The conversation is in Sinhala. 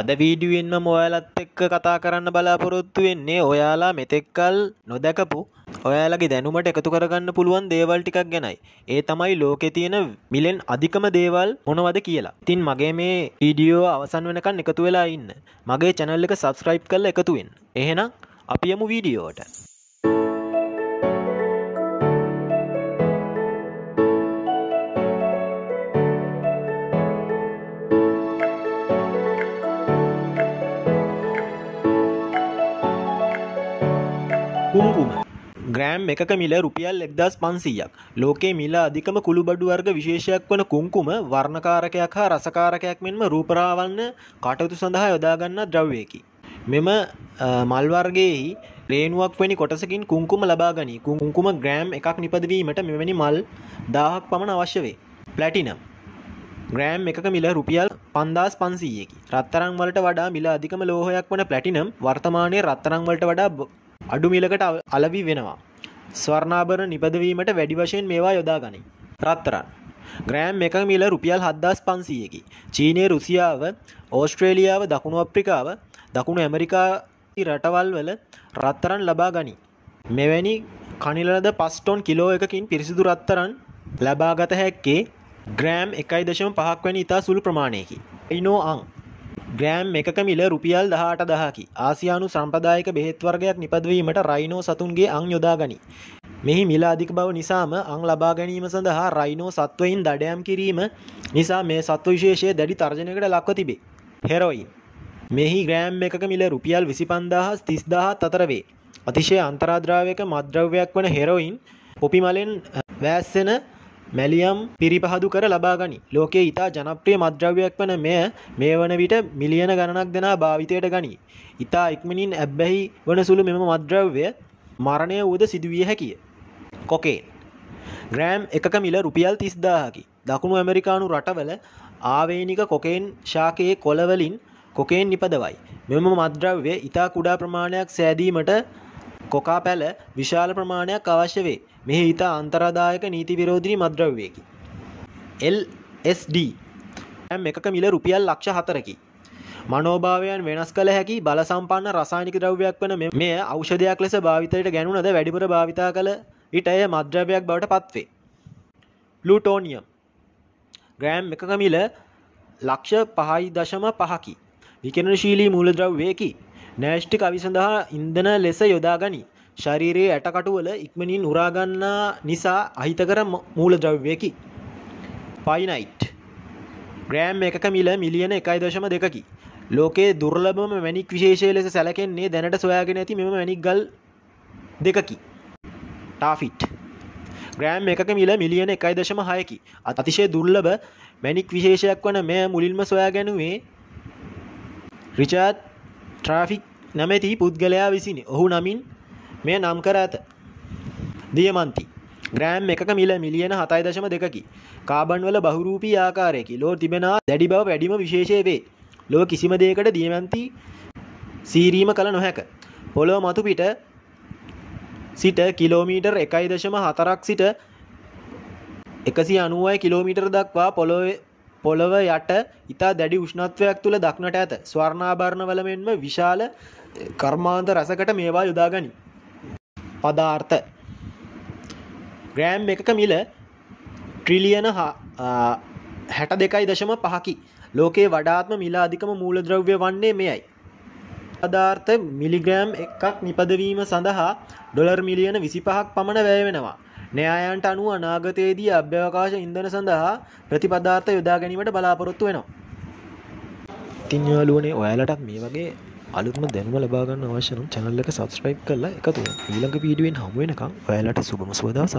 අද වීඩියුවෙන්ම ඔයාලත් එක්ක කතා කරන්න බලාපොරොත්තු වෙන්නේ ඔයාලා මෙතෙක්කල් නොදැකපු ඔයාලගේ දැනුමට එකතු කරගන්න පුළුවන් දේවල් ටිකක් ගැනයි. ඒ තමයි ලෝකේ තියෙන මිලෙන් අධිකම දේවල් මොනවද කියලා. ඉතින් මගේ මේ වීඩියෝ අවසන් වෙනකන් එකතු වෙලා ඉන්න. මගේ channel එක subscribe කරලා එකතු වෙන්න. එහෙනම් අපි යමු වීඩියෝවට. කුමකුම. ග්‍රෑම් එකක මිල රුපියල් එක්දස් පන්සීයක් ලෝකේ මිල අධිකම කුළුබඩු වර්ග විශේෂයක් වන කුංකුම වර්ණකාරකයක් හා රසකාරකයක් මෙන්ම රූපරාවන්න කටයුතු සඳහා යොදාගන්න ද්‍රව්යකි. මෙම මල්වර්ගයෙහි රේනුවක් වැනි කොටසකින් කුංකුම ලබාගනි කුංකුම ග්‍රෑම් එකක් නිපදවීමට මෙවැනි මල් දාහක් පමණ අවශ්‍ය වේ. ප්ලැටිනම් ග්‍රෑම් එකක මිල රුපියල් පන්දස් පන්සීයකි රත්තරං වලට වඩා මිල අධිකම ලෝහයක් වන ප්ලැටිනම් වර්තමානය රත්තරං වලට වඩා අඩු මිලකට අලවි වෙනවා. ස්වර්ණාභර නිපදවීමට වැඩි වශයෙන් මේවා යොදා ගනී. රත්තරන් ග්‍රෑම් එක මිල රුපියල් හද්දස් පන්සීයකි. චීනය රුසියාව ඕස්ට්‍රේලියාව දකුණු අප්‍රිකාව දකුණු ඇමරිකා රටවල් වල රත්තරන් ලබා ගනි. මෙවැනි කනිලද පස්ටොන් කිලෝ එකකින් පිරිසිදු රත්තරන් ලබාගත හැක්කේ ග්‍රෑම් එකයි දශම පහක් වැනි ඉතා සුළු ප්‍රමාණයකි. එයිනෝ අං. ග්‍රෑම් එකක මිල රුපියල් දහට දහකි ආසියානු සම්පදායක බෙහෙත්වර්ගයක් නිපදවීමට රයිනෝ සතුන්ගේ අං යොදා ගනි. මෙහි මිල අධික බව නිසාම අං ලබා ගැනීම සඳහා රයිනෝ සත්වයින් දඩයම් කිරීම නිසා මේ සත්ව විශේෂය දැඩි තර්ජනකට ලක්ව තිබේ. හෙරොයින්. මෙහි ග්‍රෑම් එකක මිල රුපියල් විසි පන්දාහස් තිස්දාහත් අතරවේ. අතිශය අන්තරාද්‍රාවයක මද්‍රව්‍යයක් වන හෙරොයින් පොපිමලෙන් වෑස්සෙන මැලියම් පිරිපහදු කර ලබා ගනි ලෝකයේ ඉතා ජනප්‍රිය මද්‍රව්‍යයක් වන මෙය මේ වන විට මිලියන ගණනක් දෙනා භාවිතයට ගනී. ඉතා ඉක්මනින් ඇබ්බැහි වන සුළු මෙම මද්‍රව්‍ය මරණය වූද සිදුවිය හැකිය. කොකේ. ග්‍රෑම් එකක මිල රුපියල් තිස්දාහකි. දකුණු ඇමරිකානු රටවල ආවේනික කොකේන් ශාකයේ කොළවලින් කොකේන් නිපදවයි. මෙම මද්‍රව්‍ය ඉතා කුඩා ප්‍රමාණයක් සෑදීමට කොකා පැල විශාල ප්‍රමාණයක් අවශ්‍ය වේ. මෙහි ඉතා අන්තරාදායක නීති විරෝධී මද්‍රව්‍යයකි. LSD ඇම් එකක මිල රුපියල් ලක්ෂ හතරකි. මනෝභාවයන් වෙනස් කළ හැකි බලසම්පන්න රසායනික ද්‍රව්‍යයක් වන මෙය ඖෂධයක් ලෙස භාවිතයට ගැනුණද වැඩිපුර භාවිතා කළ විට එය මද්‍රව්‍යයක් බවට පත්වේ. ප්ලුටෝනියම් ග්‍රෑම් එකක මිල ලක්ෂ පහයි දශම පහකි. විකරණශීලී මූලද්‍රව්‍යයකි නෑෂ්ටික අවි සඳහා ඉන්දන ලෙස යොදා ගනි. ශරීරයේ ඇටකටුවල ඉක්මනින් උරාගන්නා නිසා අහිතකර මූල ද්‍රව්‍යයකි. පයිනයිට්. ග්‍රෑම් එකක මිල මිලියන එකයි දශම දෙකකි. ලෝකේ දුර්ලබම මැනික් විශේෂය ලෙස සැලකෙන්නේ දැනට සොයාගෙන ඇති මෙම මැනික් ගල් දෙකකි. ටාෆිට්. ග්‍රෑම් එකක මිල මිලියන එකයි දශම හයකි. අතිශය දුර්ලබ මැනික් විශේෂයක් වන මෙය මුලින්ම සොයා ගැනුවේ රිචාඩ් ට්‍රාෆික් නැමැති පුද්ගලයා විසිනි ඔහු නමින් මෙය නම් කර ඇත දියමන්ති ග්‍රෑම් එකක මිල මිලියන හතයි දශම දෙකකි කාබන්වල බහුරූපී ආකාරයකි ලෝ තිබෙනා දැඩි බව වැඩිම විශේෂය වේ ලෝ කිසිම දෙයකට දියමන්ති සීරීම කළ නොහැක පොළොව මතු පිට සිට කිලෝමීටර් එකයි දශම හතරක් සිට එකසි අනුවයි කිලෝමීටර් දක්වා පොළොවේ පොළොව යට ඉතා දැඩි උෂ්ණත්වයක් තුළ දක්නට ඇත ස්වර්ණාභරණවල මෙන්ම විශාල කර්මාන්ත රසකට මේවා යොදාගනි. පදාර්ථ ග්‍රෑම් එකක මිල ට්‍රිලියන හා හැට දෙකයි දශම පහකි ලෝකයේ වඩාත්ම මිලා අධිකම මූලද්‍රව්‍ය වන්නේ මෙයයි. අධාර්ථ මිලිග්‍රෑම් එකක් නිපදවීම සඳහා ඩොලර් මිලියන විසි පහක් පමණ වැය වෙනවා. න්‍යායන්ට අනුව අනාගතයේදී අභ්‍යවකාශ ඉන්ධන සඳහා ප්‍රතිපදාර්ථ යොදා ගැනීමට බලාපොරොත්තු වෙනවා. ඉතින් යාළුවනේ ඔයාලටත් මේ වගේ අලුත්ම දැනුම ලබා ගන්න අවශ්‍ය නම් channel එක subscribe කරලා එකතු වෙන්න. ඊළඟ වීඩියෝෙන් හමු වෙනකම් ඔයාලට සුබම සුබ දවසක්.